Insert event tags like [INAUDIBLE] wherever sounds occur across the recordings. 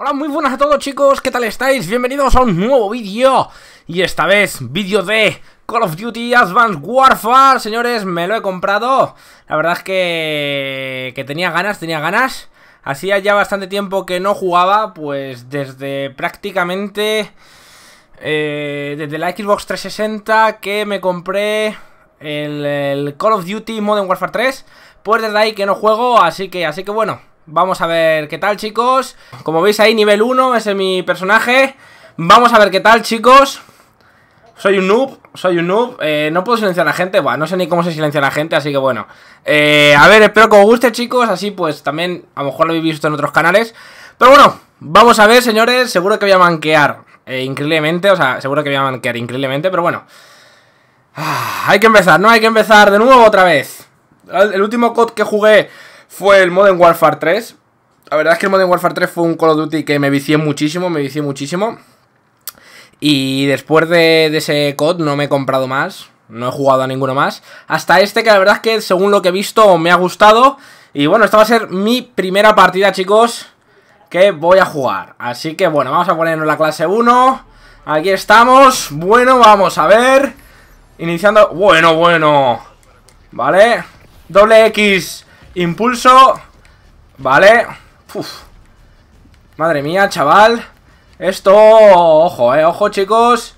Hola, muy buenas a todos chicos, ¿qué tal estáis? Bienvenidos a un nuevo vídeo Y esta vez, vídeo de Call of Duty Advanced Warfare Señores, me lo he comprado La verdad es que... tenía ganas, tenía ganas Hacía ya bastante tiempo que no jugaba Pues desde prácticamente... Eh, desde la Xbox 360 que me compré el, Call of Duty Modern Warfare 3 Pues desde ahí que no juego, así que, así que bueno Vamos a ver qué tal, chicos. Como veis ahí, nivel 1, ese es mi personaje. Vamos a ver qué tal, chicos. Soy un noob, soy un noob. Eh, no puedo silenciar a la gente. no sé ni cómo se silencia la gente, así que bueno. Eh, a ver, espero que os guste, chicos. Así pues, también a lo mejor lo habéis visto en otros canales. Pero bueno, vamos a ver, señores. Seguro que voy a manquear eh, increíblemente. O sea, seguro que voy a manquear increíblemente, pero bueno. Ah, hay que empezar, ¿no? Hay que empezar de nuevo otra vez. el último COD que jugué fue el Modern Warfare 3. La verdad es que el Modern Warfare 3 fue un Call of Duty que me vicié muchísimo, me vicié muchísimo. Y después de, ese COD no me he comprado más, no he jugado a ninguno más. Hasta este que la verdad es que según lo que he visto me ha gustado. Y bueno, esta va a ser mi primera partida, chicos, que voy a jugar. Así que bueno, vamos a ponernos la clase 1. Aquí estamos. Bueno, vamos a ver. Iniciando... Bueno, bueno. Vale. Doble X. Impulso. Vale. Madre mía, chaval. Esto... Ojo, eh. Ojo, chicos.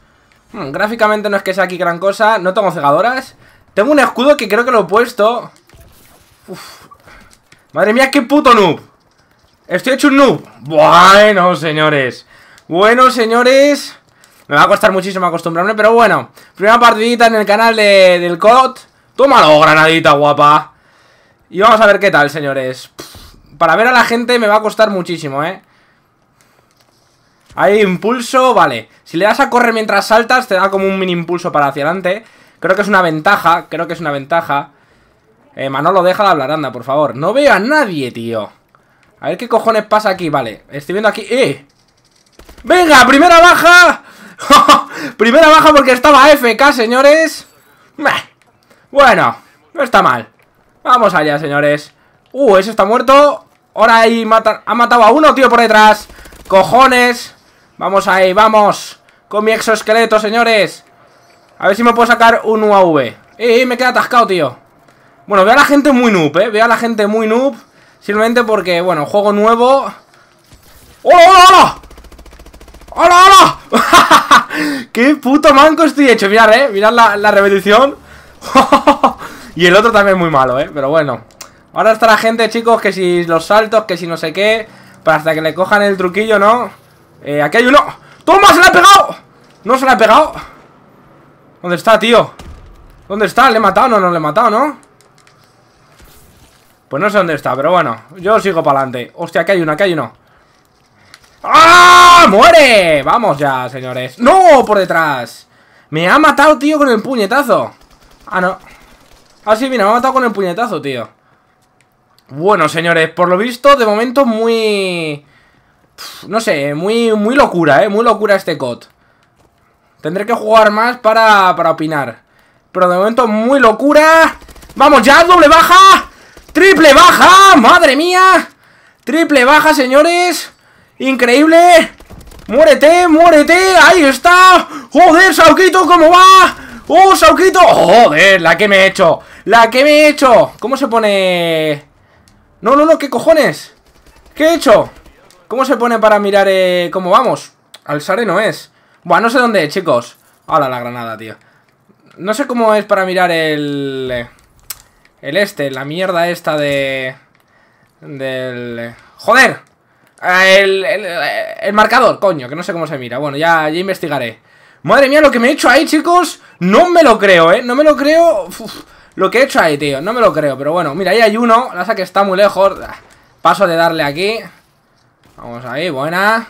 Hmm, gráficamente no es que sea aquí gran cosa. No tengo cegadoras. Tengo un escudo que creo que lo he puesto. Madre mía, qué puto noob. Estoy hecho un noob. Bueno, señores. Bueno, señores. Me va a costar muchísimo acostumbrarme, pero bueno. Primera partidita en el canal de, del COD. Tómalo, granadita guapa. Y vamos a ver qué tal, señores. Para ver a la gente me va a costar muchísimo, ¿eh? Hay impulso, vale. Si le das a correr mientras saltas, te da como un mini impulso para hacia adelante. Creo que es una ventaja, creo que es una ventaja. Eh, Manolo, deja hablar, anda, por favor. No veo a nadie, tío. A ver qué cojones pasa aquí, vale. Estoy viendo aquí... ¡Eh! ¡Venga, primera baja! [LAUGHS] primera baja porque estaba FK, señores. Bueno, no está mal. Vamos allá, señores Uh, ese está muerto Ahora ahí mata ha matado a uno, tío, por detrás ¡Cojones! Vamos ahí, vamos Con mi exoesqueleto, señores A ver si me puedo sacar un UAV ¡Eh, eh! Me queda atascado, tío Bueno, veo a la gente muy noob, eh Veo a la gente muy noob Simplemente porque, bueno, juego nuevo ¡Hola, hola, hola! ¡Hola, hola! [LAUGHS] ¡Qué puto manco estoy hecho! Mirad, eh Mirad la, la repetición [LAUGHS] Y el otro también muy malo, ¿eh? Pero bueno. Ahora está la gente, chicos, que si los saltos, que si no sé qué. Para hasta que le cojan el truquillo, ¿no? Eh, aquí hay uno. ¡Toma! ¡Se la ha pegado! ¿No se le ha pegado? no se le ha pegado dónde está, tío? ¿Dónde está? ¿Le he matado? No, no le he matado, ¿no? Pues no sé dónde está, pero bueno. Yo sigo para adelante. Hostia, aquí hay uno, aquí hay uno. ¡Ah! ¡Muere! Vamos ya, señores. ¡No! Por detrás. Me ha matado, tío, con el puñetazo. Ah, no. Ah, sí, mira, me ha matado con el puñetazo, tío Bueno, señores, por lo visto, de momento muy... No sé, muy, muy locura, ¿eh? Muy locura este COD Tendré que jugar más para, para opinar Pero de momento muy locura ¡Vamos ya! ¡Doble baja! ¡Triple baja! ¡Madre mía! ¡Triple baja, señores! ¡Increíble! ¡Muérete! ¡Muérete! ¡Ahí está! ¡Joder, Sauquito, cómo va! ¡Uh, Sauquito! ¡Joder! La que me he hecho La que me he hecho ¿Cómo se pone...? No, no, no, ¿qué cojones? ¿Qué he hecho? ¿Cómo se pone para mirar eh, cómo vamos? Al Sareno no es Bueno, no sé dónde chicos ¡Hala, la granada, tío No sé cómo es para mirar el... Eh, el este, la mierda esta de... Del... ¡Joder! El, marcador, coño, que no sé cómo se mira Bueno, ya, ya investigaré Madre mía, lo que me he hecho ahí, chicos No me lo creo, ¿eh? No me lo creo Lo que he hecho ahí, tío No me lo creo, pero bueno Mira, ahí hay uno La que está muy lejos ah, Paso de darle aquí Vamos ahí, buena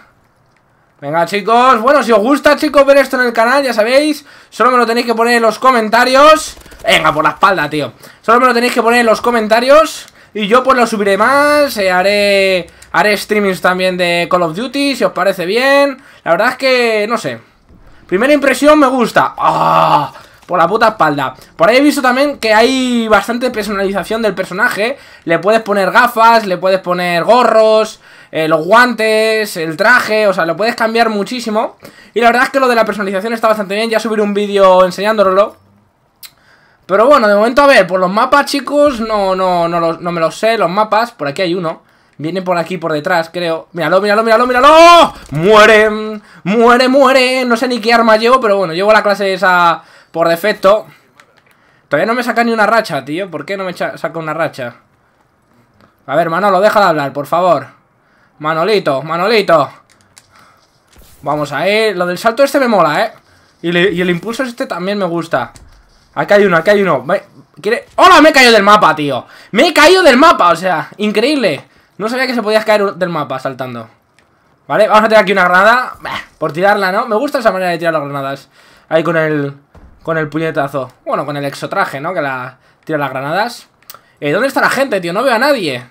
Venga, chicos Bueno, si os gusta, chicos, ver esto en el canal Ya sabéis Solo me lo tenéis que poner en los comentarios Venga, por la espalda, tío Solo me lo tenéis que poner en los comentarios y yo pues lo subiré más, eh, haré, haré streamings también de Call of Duty, si os parece bien. La verdad es que, no sé, Primera impresión me gusta. Ah, por la puta espalda. Por ahí he visto también que hay bastante personalización del personaje. Le puedes poner gafas, le puedes poner gorros, eh, los guantes, el traje, o sea, lo puedes cambiar muchísimo. Y la verdad es que lo de la personalización está bastante bien, ya subiré un vídeo enseñándolo. Pero bueno, de momento a ver, por los mapas chicos, no, no, no me los sé, los mapas, por aquí hay uno. Viene por aquí, por detrás, creo. Míralo, míralo, míralo, míralo. Mueren, muere, muere. No sé ni qué arma llevo, pero bueno, llevo la clase esa por defecto. Todavía no me saca ni una racha, tío. ¿Por qué no me saca una racha? A ver, Manolo, deja de hablar, por favor. Manolito, Manolito. Vamos a ir. Lo del salto este me mola, ¿eh? Y, el impulso este también me gusta. Aquí hay uno, aquí hay uno. ¿Quiere? ¡Hola! Me he caído del mapa, tío. Me he caído del mapa, o sea, increíble. No sabía que se podía caer del mapa saltando. Vale, vamos a tirar aquí una granada. por tirarla, ¿no? Me gusta esa manera de tirar las granadas. Ahí con el... Con el puñetazo. Bueno, con el exotraje, ¿no? Que la... Tira las granadas. Eh, ¿dónde está la gente, tío? No veo a nadie.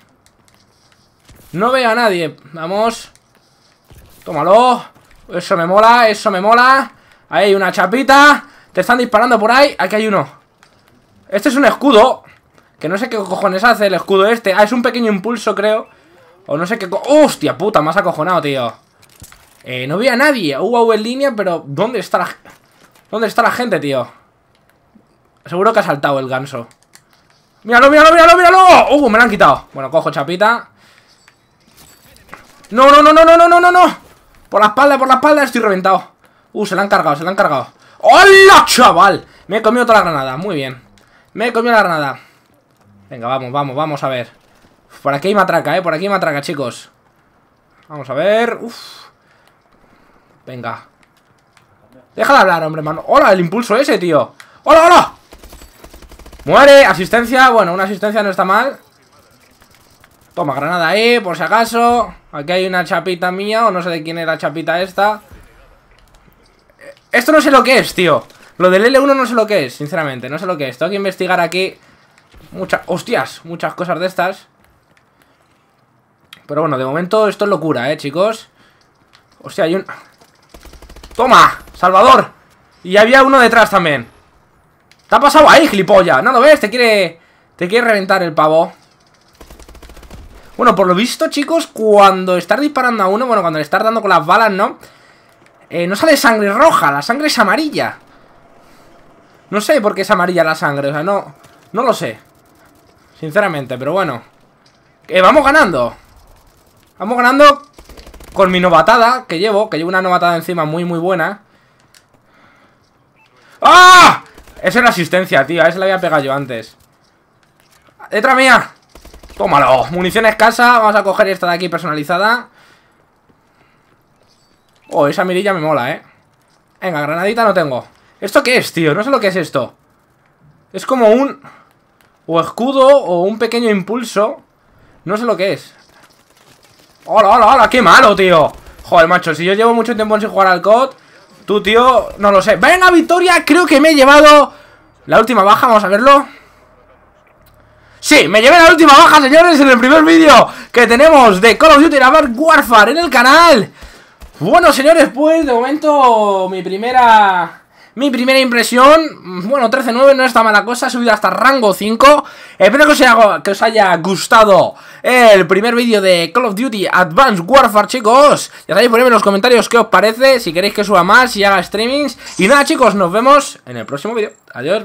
No veo a nadie. Vamos. Tómalo. Eso me mola, eso me mola. Ahí hay una chapita. Te están disparando por ahí. Aquí hay uno. Este es un escudo. Que no sé qué cojones hace el escudo este. Ah, es un pequeño impulso, creo. O no sé qué... ¡Hostia puta! Me has acojonado, tío. Eh, no veo a nadie. Hubo en línea, pero... ¿Dónde está la... ¿Dónde está la gente, tío? Seguro que ha saltado el ganso. ¡Míralo, míralo, míralo, míralo! ¡Uh, me lo han quitado! Bueno, cojo chapita. ¡No, no, no, no, no, no, no, no! no Por la espalda, por la espalda, estoy reventado. ¡Uh, se la han cargado, se la han cargado! ¡Hola, chaval! Me he comido toda la granada, muy bien. Me he comido la granada. Venga, vamos, vamos, vamos a ver. Por aquí hay matraca, ¿eh? Por aquí hay matraca, chicos Vamos a ver Uf. Venga Déjala hablar, hombre, mano ¡Hola, el impulso ese, tío! ¡Hola, hola! Muere, asistencia Bueno, una asistencia no está mal Toma, granada ahí, por si acaso Aquí hay una chapita mía O no sé de quién es la chapita esta eh, Esto no sé lo que es, tío Lo del L1 no sé lo que es, sinceramente No sé lo que es, tengo que investigar aquí Muchas, hostias, muchas cosas de estas pero bueno, de momento esto es locura, ¿eh, chicos? O hay un... ¡Toma! ¡Salvador! Y había uno detrás también ¿Te ha pasado ahí, gilipollas? ¿No lo ves? Te quiere... Te quiere reventar el pavo Bueno, por lo visto, chicos Cuando estás disparando a uno Bueno, cuando le estás dando con las balas, ¿no? Eh, no sale sangre roja La sangre es amarilla No sé por qué es amarilla la sangre O sea, no... No lo sé Sinceramente, pero bueno que eh, vamos ganando Vamos ganando con mi novatada que llevo, que llevo una novatada encima muy, muy buena. ¡Ah! Esa era asistencia, tío. A esa la había pegado yo antes. ¡Detra mía! Tómalo. Munición escasa. Vamos a coger esta de aquí personalizada. Oh, esa mirilla me mola, ¿eh? Venga, granadita no tengo. ¿Esto qué es, tío? No sé lo que es esto. Es como un... O escudo o un pequeño impulso. No sé lo que es. ¡Hola, hola, hola! ¡Qué malo, tío! Joder, macho, si yo llevo mucho tiempo sin jugar al COD Tú, tío, no lo sé ¡Venga, victoria! Creo que me he llevado La última baja, vamos a verlo Sí, me llevé la última baja, señores, en el primer vídeo que tenemos de Call of Duty Advanced Warfare en el canal. Bueno, señores, pues de momento mi primera mi primera impresión, bueno, 13-9 no está mala cosa, he subido hasta rango 5. Espero que os haya, que haya gustado el primer vídeo de Call of Duty Advanced Warfare, chicos. Ya sabéis, ponedme en los comentarios qué os parece, si queréis que suba más, y haga streamings. Y nada, chicos, nos vemos en el próximo vídeo. Adiós.